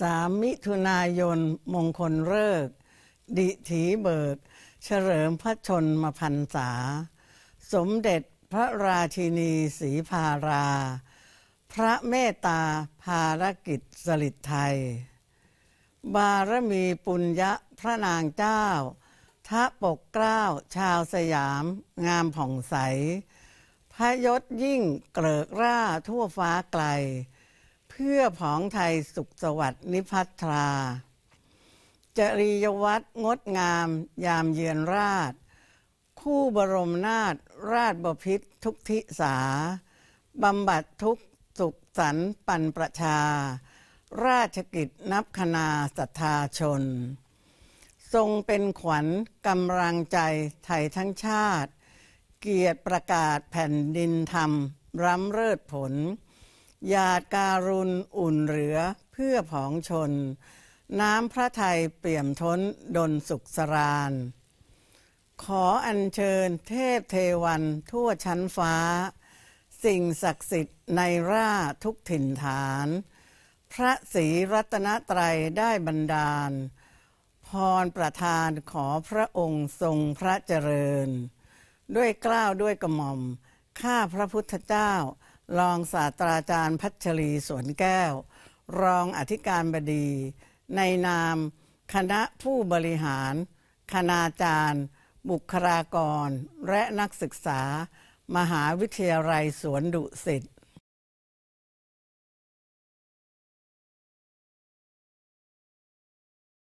สามมิถุนายนมงคลเริก ดิถีเบิก เฉลิมพระชนมพรรษา สมเด็จพระราชินีสีพารา พระเมตตาภารกิจสลิดไทย บารมีปุญญะพระนางเจ้าทาปกเกล้าชาวสยามงามผ่องใส พยศยิ่งเกลิกร่าทั่วฟ้าไกลพื่อผองไทย สุขสวัสดิ์นิพัทรา จริยวัตรงดงาม ยามเยือนราช คู่บรมนาถราชบพิษทุกทิสาบำบัดทุกสุขสันปันประชา ราชกิจนับคณาศรัทธาชน ทรงเป็นขวัญกำลังใจไทยทั้งชาติ เกียรติประกาศแผ่นดินธรรมร้ำเลิศผลหยาดการุณอุ่นเหลือเพื่อผองชน น้ำพระไทยเปี่ยมท้นดนสุขสรานขออัญเชิญเทพเทวันทั่วชั้นฟ้า สิ่งศักดิ์สิทธิ์ในร่าทุกถิ่นฐาน พระศรีรัตนตรัยได้บันดาล พรประทานขอพระองค์ทรงพระเจริญ ด้วยกล้าวด้วยกระหม่อม ข้าพระพุทธเจ้ารองศาสตราจารย์พัชรีสวนแก้ว รองอธิการบดี ในนามคณะผู้บริหาร คณาจารย์ บุคลากร และนักศึกษา มหาวิทยาลัยสวนดุสิต